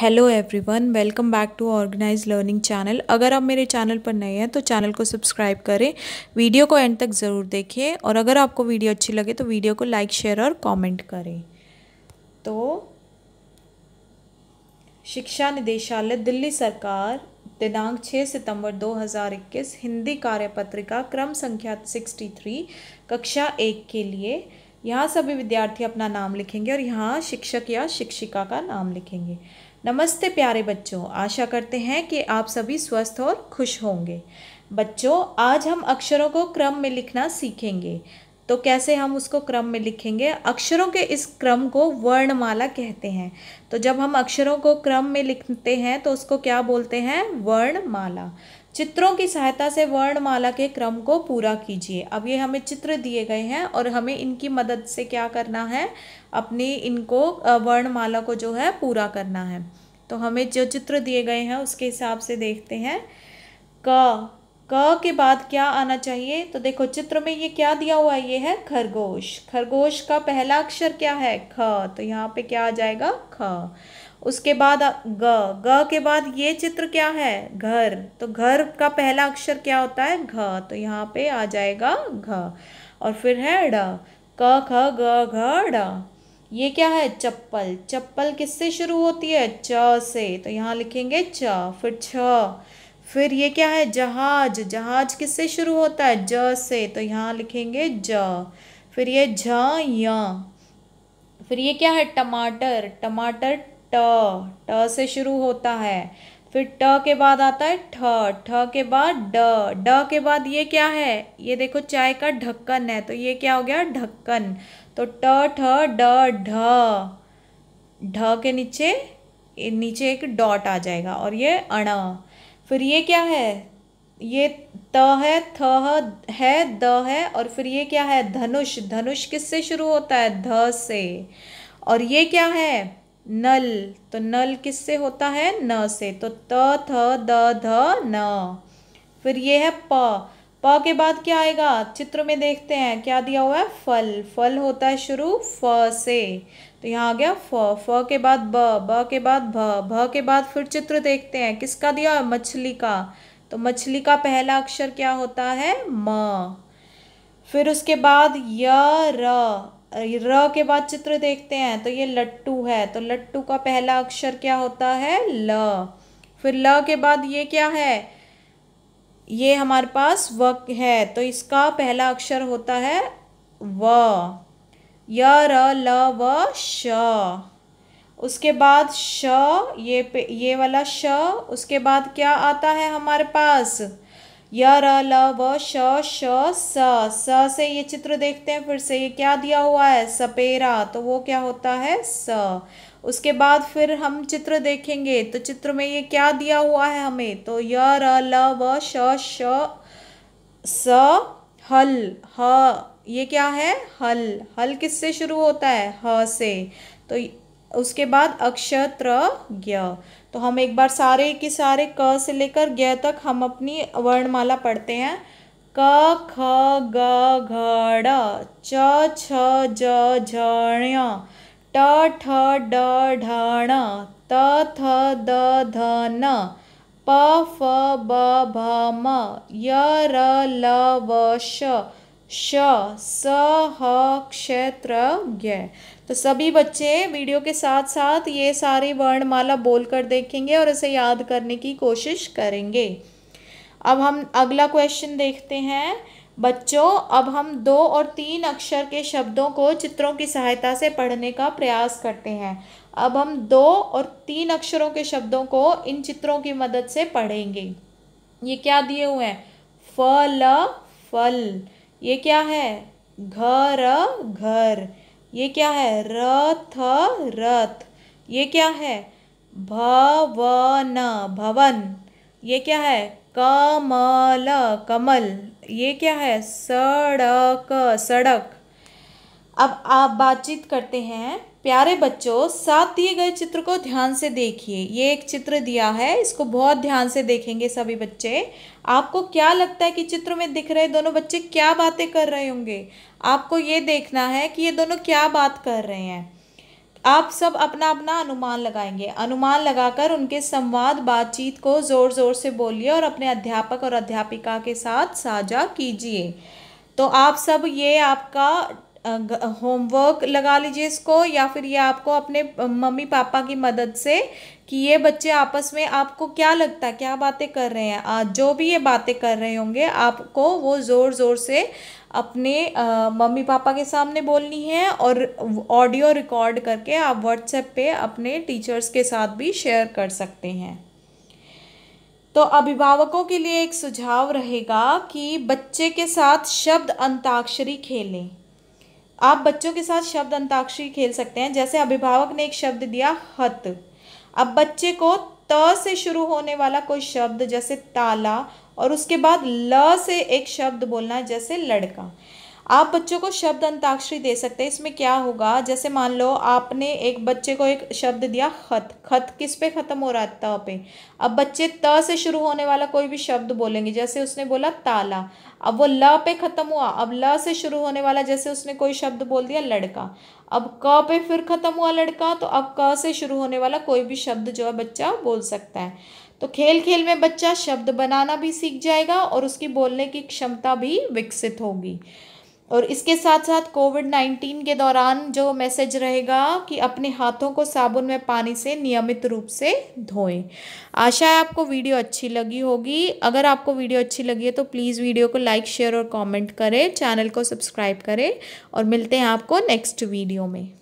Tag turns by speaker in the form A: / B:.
A: hello everyone welcome back to organise learning channel अगर आप मेरे चैनल पर नए हैं तो चैनल को सब्सक्राइब करें वीडियो को एंड तक ज़रूर देखें और अगर आपको वीडियो अच्छी लगे तो वीडियो को लाइक शेयर और कमेंट करें तो शिक्षा निदेशालय दिल्ली सरकार दिनांक 6 सितंबर 2021 हिंदी कार्यपत्रिका क्रम संख्या सिक्सटी कक्षा एक के लिए यहाँ सभी विद्यार्थी अपना नाम लिखेंगे और यहाँ शिक्षक या शिक्षिका का नाम लिखेंगे नमस्ते प्यारे बच्चों आशा करते हैं कि आप सभी स्वस्थ और खुश होंगे बच्चों आज हम अक्षरों को क्रम में लिखना सीखेंगे तो कैसे हम उसको क्रम में लिखेंगे अक्षरों के इस क्रम को वर्णमाला कहते हैं तो जब हम अक्षरों को क्रम में लिखते हैं तो उसको क्या बोलते हैं वर्णमाला चित्रों की सहायता से वर्णमाला के क्रम को पूरा कीजिए अब ये हमें चित्र दिए गए हैं और हमें इनकी मदद से क्या करना है अपनी इनको वर्णमाला को जो है पूरा करना है तो हमें जो चित्र दिए गए हैं उसके हिसाब से देखते हैं क क के बाद क्या आना चाहिए तो देखो चित्र में ये क्या दिया हुआ है ये है खरगोश खरगोश का पहला अक्षर क्या है ख तो यहाँ पे क्या आ जाएगा ख उसके बाद ग ग के बाद ये चित्र क्या है घर तो घर का पहला अक्षर क्या होता है घ तो यहाँ पे आ जाएगा घ और फिर है ड क ख ग घ ड ये क्या है चप्पल चप्पल किससे शुरू होती है च से तो यहाँ लिखेंगे च फिर छ फिर ये क्या है जहाज जहाज किससे शुरू होता है ज से तो यहाँ लिखेंगे ज फिर ये झ य फिर ये क्या है टमाटर टमाटर ट ट से शुरू होता है फिर ट के बाद आता है ठ ठ के बाद ड ड के बाद ये क्या है ये देखो चाय का ढक्कन है तो ये क्या हो गया ढक्कन तो ट ठ ड ढ ढ के नीचे नीचे एक डॉट आ जाएगा और ये अण फिर ये क्या है ये त है थ है द है और फिर ये क्या है धनुष धनुष किससे शुरू होता है ध से और ये क्या है नल तो नल किससे होता है न से तो त थ द ध न फिर ये है प प के बाद क्या आएगा चित्र में देखते हैं क्या दिया हुआ है फल फल होता है शुरू फ से तो यहाँ आ गया फ फ के बाद ब ब के बाद भ भ के बाद फिर चित्र देखते हैं किसका दिया है मछली का तो मछली का पहला अक्षर क्या होता है म फिर उसके बाद य र र के बाद चित्र देखते हैं तो ये लट्टू है तो लट्टू का पहला अक्षर क्या होता है ल फिर ल के बाद ये क्या है ये हमारे पास व है तो इसका पहला अक्षर होता है व य र ल व श उसके बाद श ये पे ये वाला श उसके बाद क्या आता है हमारे पास यर ल व श श स स से ये चित्र देखते हैं फिर से ये क्या दिया हुआ है सपेरा तो वो क्या होता है स उसके बाद फिर हम चित्र देखेंगे तो चित्र में ये क्या दिया हुआ है हमें तो र ल व श श स हल ह ये क्या है हल हल किससे शुरू होता है ह से तो उसके बाद अक्षत्र त्र ज्ञ तो हम एक बार सारे के सारे क से लेकर ज्ञ तक हम अपनी वर्णमाला पढ़ते हैं क ख ग घ च छ ज झ ट ठ ड ढ त थ द ध न प फ ब भ म य र ल व श श स ह क्षेत्र ज्ञ तो सभी बच्चे वीडियो के साथ साथ ये सारी वर्णमाला बोल कर देखेंगे और इसे याद करने की कोशिश करेंगे अब हम अगला क्वेश्चन देखते हैं बच्चों अब हम दो और तीन अक्षर के शब्दों को चित्रों की सहायता से पढ़ने का प्रयास करते हैं अब हम दो और तीन अक्षरों के शब्दों को इन चित्रों की मदद से पढ़ेंगे ये क्या दिए हुए हैं फल फल ये क्या है घर घर ये क्या है रथ रथ ये क्या है भवन भवन ये क्या है कमल कमल ये क्या है सड़क सड़क अब आप बातचीत करते हैं प्यारे बच्चों साथ दिए गए चित्र को ध्यान से देखिए ये एक चित्र दिया है इसको बहुत ध्यान से देखेंगे सभी बच्चे आपको क्या लगता है कि चित्र में दिख रहे दोनों बच्चे क्या बातें कर रहे होंगे आपको ये देखना है कि ये दोनों क्या बात कर रहे हैं आप सब अपना अपना अनुमान लगाएंगे अनुमान लगाकर उनके संवाद बातचीत को ज़ोर ज़ोर से बोलिए और अपने अध्यापक और अध्यापिका के साथ साझा कीजिए तो आप सब ये आपका होमवर्क लगा लीजिए इसको या फिर ये आपको अपने मम्मी पापा की मदद से कि ये बच्चे आपस में आपको क्या लगता है क्या बातें कर रहे हैं आज जो भी ये बातें कर रहे होंगे आपको वो ज़ोर ज़ोर से अपने मम्मी पापा के सामने बोलनी है और ऑडियो रिकॉर्ड करके आप व्हाट्सएप पे अपने टीचर्स के साथ भी शेयर कर सकते हैं तो अभिभावकों के लिए एक सुझाव रहेगा कि बच्चे के साथ शब्द अंताक्षरी खेलें आप बच्चों के साथ शब्द अंताक्षरी खेल सकते हैं जैसे अभिभावक ने एक शब्द दिया हत अब बच्चे को त से शुरू होने वाला कोई शब्द जैसे ताला और उसके बाद ल से एक शब्द बोलना है जैसे लड़का आप बच्चों को शब्द अंताक्षरी दे सकते हैं इसमें क्या होगा जैसे मान लो आपने एक बच्चे को एक शब्द दिया खत खत किस पे ख़त्म हो रहा है त पे अब बच्चे त से शुरू होने वाला कोई भी शब्द बोलेंगे जैसे उसने बोला ताला अब वो ल पे ख़त्म हुआ अब ल से शुरू होने वाला जैसे उसने कोई शब्द बोल दिया लड़का अब क पे फिर ख़त्म हुआ लड़का तो अब क से शुरू होने वाला कोई भी शब्द जो है बच्चा बोल सकता है तो खेल खेल में बच्चा शब्द बनाना भी सीख जाएगा और उसकी बोलने की क्षमता भी विकसित होगी और इसके साथ साथ कोविड नाइन्टीन के दौरान जो मैसेज रहेगा कि अपने हाथों को साबुन में पानी से नियमित रूप से धोएं आशा है आपको वीडियो अच्छी लगी होगी अगर आपको वीडियो अच्छी लगी है तो प्लीज़ वीडियो को लाइक शेयर और कमेंट करें चैनल को सब्सक्राइब करें और मिलते हैं आपको नेक्स्ट वीडियो में